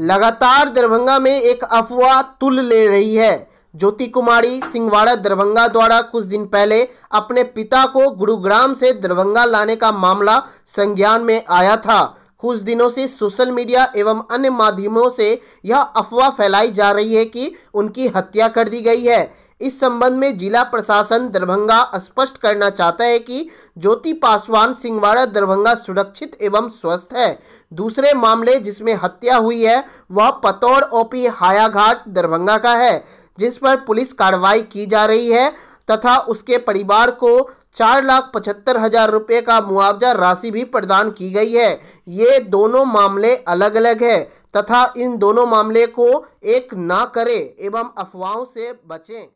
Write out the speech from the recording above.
लगातार दरभंगा में एक अफवाह तुल ले रही है ज्योति कुमारी सिंहवाड़ा दरभंगा द्वारा कुछ दिन पहले अपने पिता को गुरुग्राम से दरभंगा लाने का मामला संज्ञान में आया था कुछ दिनों से सोशल मीडिया एवं अन्य माध्यमों से यह अफवाह फैलाई जा रही है कि उनकी हत्या कर दी गई है इस संबंध में जिला प्रशासन दरभंगा स्पष्ट करना चाहता है कि ज्योति पासवान सिंहवाड़ा दरभंगा सुरक्षित एवं स्वस्थ है दूसरे मामले जिसमें हत्या हुई है वह पतौड़ ओपी हायाघाट दरभंगा का है जिस पर पुलिस कार्रवाई की जा रही है तथा उसके परिवार को चार लाख पचहत्तर हजार रुपये का मुआवजा राशि भी प्रदान की गई है ये दोनों मामले अलग अलग है तथा इन दोनों मामले को एक ना करें एवं अफवाहों से बचें